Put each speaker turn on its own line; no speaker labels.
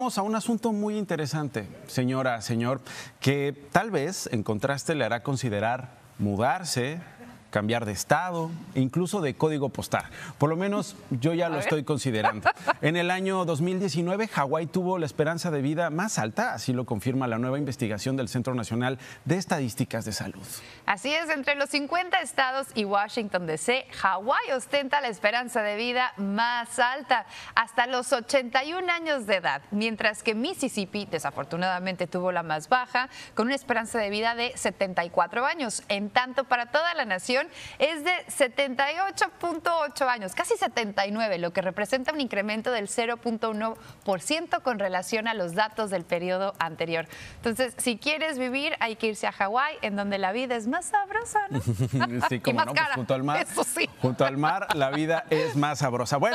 Vamos a un asunto muy interesante, señora, señor, que tal vez en contraste le hará considerar mudarse cambiar de estado, incluso de código postal. Por lo menos yo ya lo estoy considerando. En el año 2019, Hawái tuvo la esperanza de vida más alta, así lo confirma la nueva investigación del Centro Nacional de Estadísticas de Salud.
Así es, entre los 50 estados y Washington DC, Hawái ostenta la esperanza de vida más alta, hasta los 81 años de edad, mientras que Mississippi desafortunadamente tuvo la más baja, con una esperanza de vida de 74 años. En tanto, para toda la nación, es de 78.8 años, casi 79, lo que representa un incremento del 0.1% con relación a los datos del periodo anterior. Entonces, si quieres vivir, hay que irse a Hawái, en donde la vida es más sabrosa, ¿no? Sí, como pues junto al
mar. Junto al mar, la vida es más sabrosa. Bueno,